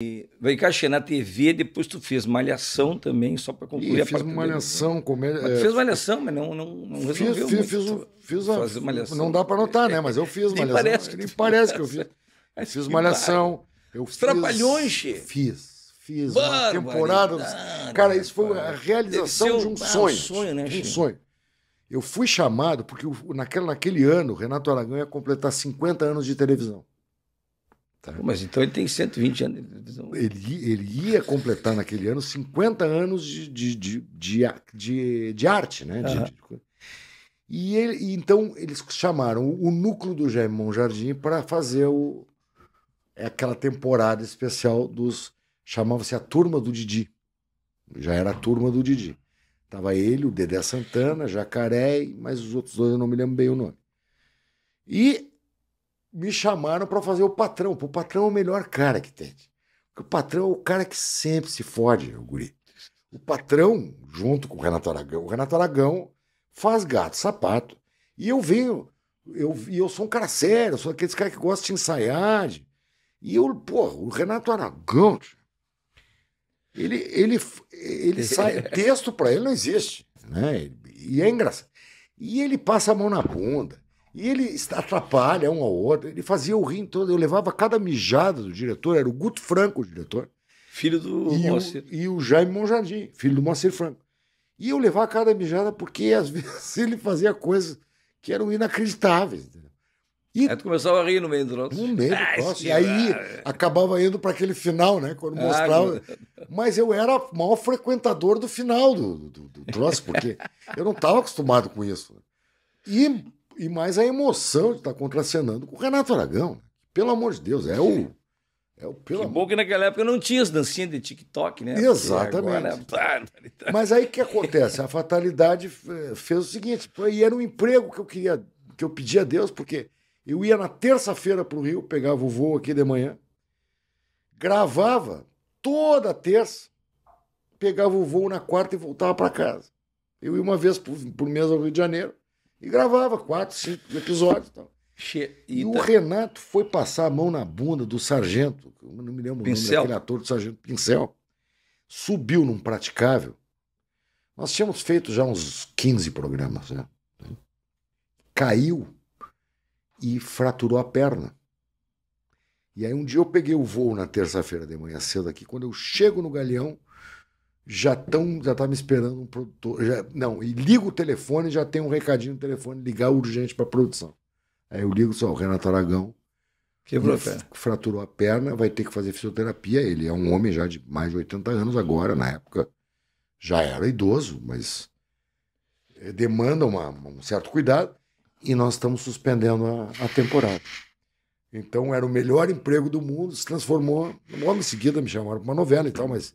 E, vem cá, na TV, depois tu fez Malhação também, só para concluir e a fiz Malhação, dele. Mas é, fez Malhação, mas não, não, não resolveu. Fiz, fiz, muito, fiz, fiz a, malhação. Não dá para notar, né? Mas eu fiz Malhação. Nem parece que, Nem parece que eu fiz. Mas fiz Malhação. Eu Os fiz, Trapalhões, Fiz. Fiz uma temporada. Dos... Cara, isso foi a realização de um ah, sonho. Um sonho, né, Um sonho. Eu fui chamado, porque naquele, naquele ano, Renato Aragão ia completar 50 anos de televisão. Tá. Pô, mas então ele tem 120 anos de televisão. Ele, ele ia completar naquele ano 50 anos de, de, de, de, de, de arte, né? De, uhum. e, ele, então eles chamaram o núcleo do Jaime Jardim para fazer o, é aquela temporada especial dos. Chamava-se a Turma do Didi. Já era a Turma do Didi. Tava ele, o Dedé Santana, Jacaré, mas os outros dois eu não me lembro bem o nome. E me chamaram para fazer o patrão. O patrão é o melhor cara que tem. Porque o patrão é o cara que sempre se fode, o guri. O patrão, junto com o Renato Aragão, o Renato Aragão faz gato, sapato. E eu venho, eu, e eu sou um cara sério, sou aqueles cara que gosta de ensaiar. De, e eu, porra, o Renato Aragão, ele, ele, ele sai, texto para ele não existe. Né? E é engraçado. E ele passa a mão na bunda. E ele atrapalha um ao outro. Ele fazia o rim todo. Eu levava cada mijada do diretor. Era o Guto Franco, o diretor. Filho do e Moacir. O, e o Jaime Monjardim, filho do Moacir Franco. E eu levava cada mijada porque, às vezes, ele fazia coisas que eram inacreditáveis. E aí tu começava a rir no meio do troço. No meio do troço. Ah, e aí ah, é. acabava indo para aquele final, né? Quando ah, mostrava. Mas eu era o maior frequentador do final do, do, do troço, porque eu não estava acostumado com isso. E e mais a emoção de estar tá contracenando com o Renato Aragão. Né? Pelo amor de Deus, é o. É o pelo que bom que naquela época não tinha as dancinhas de TikTok, né? Exatamente. Agora, Mas aí o que acontece? A fatalidade eh, fez o seguinte: e era um emprego que eu queria, que eu pedia a Deus, porque eu ia na terça-feira para o Rio, pegava o voo aqui de manhã, gravava toda terça, pegava o voo na quarta e voltava para casa. Eu ia uma vez por, por mês ao Rio de Janeiro, e gravava quatro, cinco episódios e tal. E o Renato foi passar a mão na bunda do sargento, não me lembro Pincel. o nome daquele ator do sargento Pincel. Subiu num praticável. Nós tínhamos feito já uns 15 programas, né? Caiu e fraturou a perna. E aí um dia eu peguei o voo na terça-feira de manhã cedo aqui, quando eu chego no Galeão, já estão, já tá me esperando um produtor. Já, não, e liga o telefone, já tem um recadinho no telefone, ligar urgente para produção. Aí eu ligo só, o Renato Aragão quebrou a perna. fraturou a perna, vai ter que fazer fisioterapia. Ele é um homem já de mais de 80 anos agora, na época já era idoso, mas eh, demanda uma, um certo cuidado e nós estamos suspendendo a, a temporada. Então era o melhor emprego do mundo, se transformou. Logo em seguida me chamaram para uma novela e tal, mas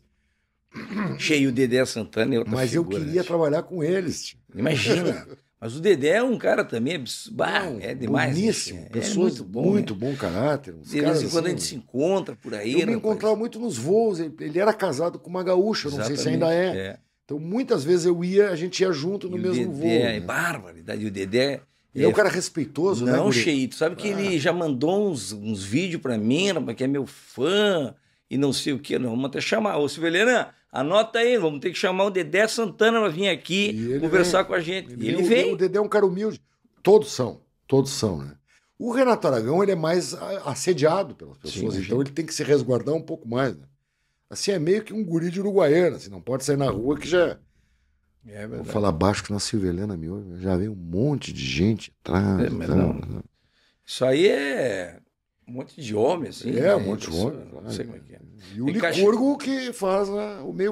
Cheio o Dedé Santana e outra Mas figura, eu queria né? trabalhar com eles. Imagina. Mas o Dedé é um cara também bah, não, é demais. Né, boníssimo, assim, é muito bom, muito né? bom caráter. De vez em quando a assim, gente se encontra por aí. Eu me né, encontrava muito nos voos. Ele era casado com uma gaúcha, Exatamente, não sei se ainda é. é. Então muitas vezes eu ia, a gente ia junto no mesmo Dedé, voo. É né? bárbaro. E o Dedé ele é um é cara respeitoso, não, né? Não, Cheito. Sabe ah. que ele ah. já mandou uns, uns vídeos pra mim, que é meu fã e não sei o que. Não, vamos até chamar. Ô, Silveira, Anota aí, vamos ter que chamar o Dedé Santana para vir aqui conversar vem. com a gente. Ele, ele vem. O Dedé é um cara humilde. Todos são, todos são, né? O Renato Aragão ele é mais assediado pelas pessoas, Sim, então ele tem que se resguardar um pouco mais. Né? Assim, é meio que um guri de Uruguaiana, assim, não pode sair na rua que já. É Vou falar baixo que na silvelena me ouve, já vem um monte de gente atrás. É, mas não. Isso aí é um monte de homem, assim. É, né? um monte de homem. Não sei como é que é. E o Licurgo que faz a, né, o meio